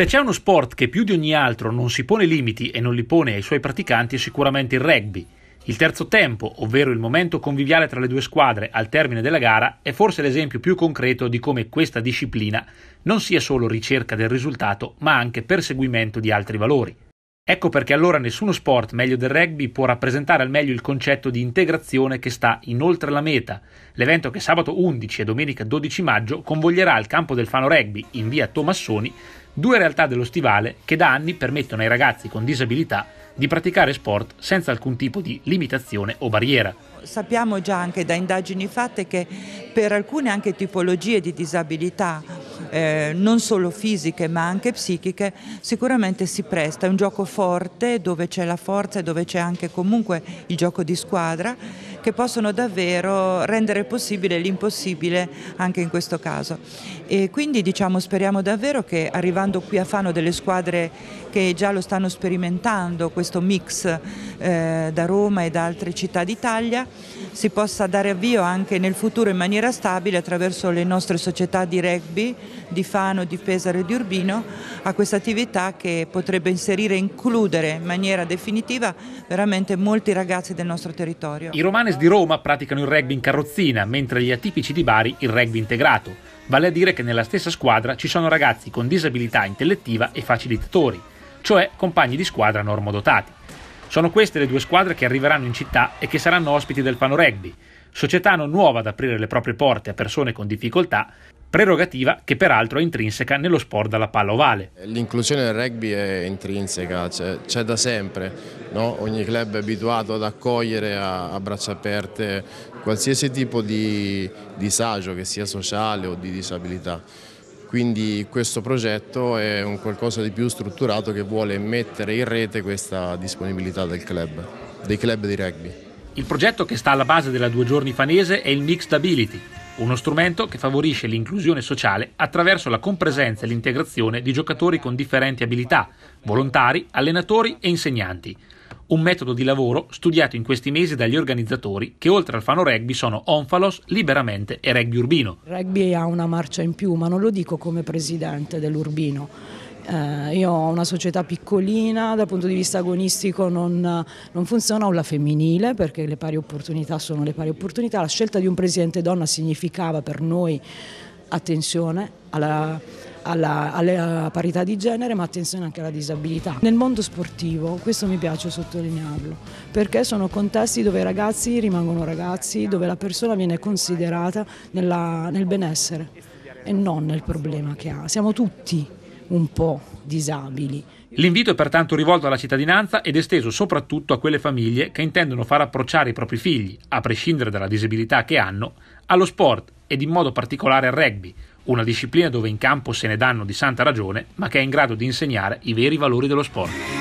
Se c'è uno sport che più di ogni altro non si pone limiti e non li pone ai suoi praticanti è sicuramente il rugby. Il terzo tempo, ovvero il momento conviviale tra le due squadre al termine della gara, è forse l'esempio più concreto di come questa disciplina non sia solo ricerca del risultato, ma anche perseguimento di altri valori. Ecco perché allora nessuno sport meglio del rugby può rappresentare al meglio il concetto di integrazione che sta inoltre la meta, l'evento che sabato 11 e domenica 12 maggio convoglierà al campo del Fano Rugby in via Tomassoni due realtà dello stivale che da anni permettono ai ragazzi con disabilità di praticare sport senza alcun tipo di limitazione o barriera. Sappiamo già anche da indagini fatte che per alcune anche tipologie di disabilità, eh, non solo fisiche ma anche psichiche, sicuramente si presta. È un gioco forte dove c'è la forza e dove c'è anche comunque il gioco di squadra che possono davvero rendere possibile l'impossibile anche in questo caso. E quindi diciamo, speriamo davvero che arrivando qui a Fano delle squadre che già lo stanno sperimentando, questo mix eh, da Roma e da altre città d'Italia, si possa dare avvio anche nel futuro in maniera stabile attraverso le nostre società di rugby di Fano, di Pesaro e di Urbino a questa attività che potrebbe inserire e includere in maniera definitiva veramente molti ragazzi del nostro territorio. I romanes di Roma praticano il rugby in carrozzina, mentre gli atipici di Bari il rugby integrato, vale a dire che nella stessa squadra ci sono ragazzi con disabilità intellettiva e facilitatori, cioè compagni di squadra normodotati. Sono queste le due squadre che arriveranno in città e che saranno ospiti del Pano Rugby, società non nuova ad aprire le proprie porte a persone con difficoltà, prerogativa che peraltro è intrinseca nello sport dalla palla ovale. L'inclusione del rugby è intrinseca, c'è, c'è da sempre, no? ogni club è abituato ad accogliere a, a braccia aperte qualsiasi tipo di disagio, che sia sociale o di disabilità. Quindi questo progetto è un qualcosa di più strutturato che vuole mettere in rete questa disponibilità del club, dei club di rugby. Il progetto che sta alla base della due giorni fanese è il Mixed Ability, uno strumento che favorisce l'inclusione sociale attraverso la compresenza e l'integrazione di giocatori con differenti abilità, volontari, allenatori e insegnanti. Un metodo di lavoro studiato in questi mesi dagli organizzatori che oltre al Fano Rugby sono Onfalos, Liberamente e Rugby Urbino. rugby ha una marcia in più, ma non lo dico come presidente dell'Urbino eh, io ho una società piccolina, dal punto di vista agonistico non, non funziona, ho la femminile perché le pari opportunità sono le pari opportunità. La scelta di un presidente donna significava per noi attenzione alla, alla, alla, parità di genere ma attenzione anche alla disabilità. Nel mondo sportivo, questo mi piace sottolinearlo, perché sono contesti dove i ragazzi rimangono ragazzi, dove la persona viene considerata nella, nel benessere e non nel problema che ha. Siamo tutti un po' disabili. L'invito è pertanto rivolto alla cittadinanza ed esteso soprattutto a quelle famiglie che intendono far approcciare i propri figli, a prescindere dalla disabilità che hanno, allo sport ed in modo particolare al rugby, una disciplina dove in campo se ne danno di santa ragione, ma che è in grado di insegnare i veri valori dello sport.